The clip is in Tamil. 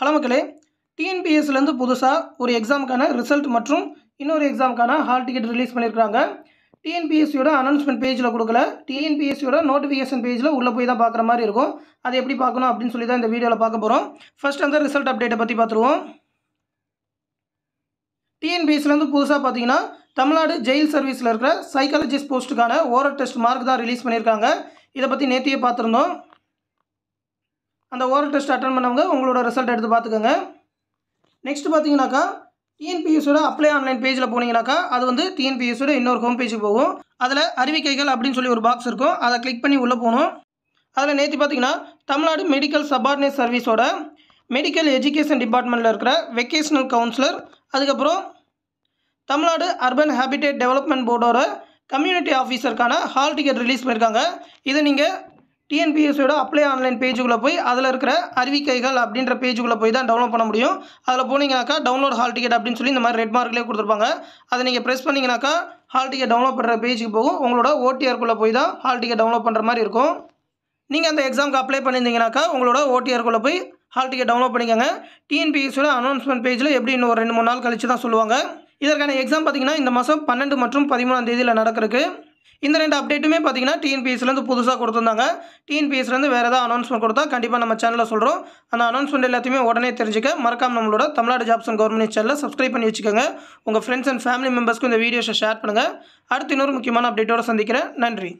ஹலோ மக்களே டிஎன்பிஎஸ்லேருந்து புதுசாக ஒரு எக்ஸாமுக்கான ரிசல்ட் மற்றும் இன்னொரு எக்ஸாமுக்கான ஹால் டிக்கெட் ரிலீஸ் பண்ணியிருக்காங்க டிஎன்பிஎஸ்சியோட அனௌன்ஸ்மெண்ட் பேஜில் கொடுக்கல டிஎன்பிஎஸ்சியோட நோட்டிஃபிகேஷன் பேஜில் உள்ளே போய் தான் பார்க்குற மாதிரி இருக்கும் அது எப்படி பார்க்கணும் அப்படின்னு சொல்லி தான் இந்த வீடியோவில் பார்க்க போகிறோம் ஃபஸ்ட் அந்த ரிசல்ட் அப்டேட்டை பற்றி பார்த்துருவோம் டிஎன்பிஎஸ்சிலேருந்து புதுசாக பார்த்தீங்கன்னா தமிழ்நாடு ஜெயில் சர்வீஸில் இருக்கிற சைக்காலஜிஸ்ட் போஸ்ட்டுக்கான ஓரல் டெஸ்ட் மார்க் தான் ரிலீஸ் பண்ணியிருக்காங்க இதை பற்றி நேற்றையே பார்த்துருந்தோம் அந்த ஓரல் டெஸ்ட் அட்டன் பண்ணவங்க உங்களோட ரிசல்ட் எடுத்து பார்த்துக்கோங்க நெக்ஸ்ட் பார்த்தீங்கன்னாக்கா டிஎன்பிஎஸோட அப்ளை ஆன்லைன் பேஜில் போனீங்கனாக்கா அது வந்து டிஎன்பிஎஸோட இன்னொரு ஹோம் பேஜுக்கு போகும் அதில் அறிவிக்கைகள் அப்படின்னு சொல்லி ஒரு பாக்ஸ் இருக்கும் அதை கிளிக் பண்ணி உள்ளே போகணும் அதில் நேற்று பார்த்தீங்கன்னா தமிழ்நாடு மெடிக்கல் சபார்டினேட் சர்வீஸோட மெடிக்கல் எஜுகேஷன் டிபார்ட்மெண்ட்டில் இருக்கிற வெக்கேஷனல் கவுன்சிலர் அதுக்கப்புறம் தமிழ்நாடு அர்பன் ஹேபிடேட் டெவலப்மெண்ட் போர்டோட கம்யூனிட்டி ஆஃபீஸருக்கான ஹால் டிக்கெட் ரிலீஸ் பண்ணியிருக்காங்க இதை நீங்கள் டிஎன்பிஎஸ்சியோட அப்ளை ஆன்லைன் பேஜுக்குள்ளே போய் அதில் இருக்கிற அறிவிக்கைகள் அப்படின்ற பேஜுக்குள்ளே போய் தான் டவுன்லோட் பண்ண முடியும் அதில் போனீங்கனாக்கா டவுன்லோட் ஹால் டிக்கெட் அப்படின்னு சொல்லி இந்த மாதிரி ரெட் மார்க்லேயே கொடுத்துருப்பாங்க அதை நீங்கள் ப்ரெஸ் பண்ணிங்கனாக்கா ஹால் டிக்கெட் டவுன்லோட் பண்ணுற பேஜுக்கு போகும் உங்களோட ஓடிஆர்க்குள்ளே போய் தான் ஹால் டிக்கெட் டவுன்லோட் பண்ணுற மாதிரி இருக்கும் நீங்கள் அந்த எக்ஸாமுக்கு அப்ளை பண்ணியிருந்தீங்கனாக்கா உங்களோட ஓடிஆர்க்குள்ளே போய் ஹால் டிக்கெட் டவுன்லோட் பண்ணிக்கோங்க டிஎன்பிஎஸ்சியோட அனௌன்ஸ்மெண்ட் பேஜில் எப்படி இன்னும் ஒரு ரெண்டு மூணு நாள் கழித்து தான் சொல்லுவாங்க இதற்கான எக்ஸாம் பார்த்திங்கன்னா இந்த மாதம் பன்னெண்டு மற்றும் பதிமூணாம் தேதியில் நடக்கிறதுக்கு இந்த ரெண்டு அப்டேட்டுமே பார்த்தீங்கன்னா டிஎன்பிஎஸ்லேருந்து புதுசாக கொடுத்துருந்தாங்க டிஎன்பிஎஸ்சிலேருந்து வேறு ஏதாவது அனௌன்ஸ்மெண்ட் கொடுத்தா கண்டிப்பாக நம்ம சேனலில் சொல்கிறோம் அந்த அனௌன்ஸ்மெண்ட் எல்லாத்தையுமே உடனே தெரிஞ்சுக்க மறக்காம நம்மளோட தமிழ்நாடு ஜாப்ஸ் அண்ட் கவர்மெண்ட் சேனலில் சப்ஸ்கிரைப் பண்ணி வச்சுக்கோங்க உங்கள் ஃப்ரெண்ட்ஸ் அண்ட் ஃபேமிலி மெம்பர்ஸ்க்கு இந்த வீடியோஸை ஷேர் பண்ணுங்கள் அடுத்து இன்னொரு முக்கியமான அப்டேட்டோட சந்திக்கிறேன் நன்றி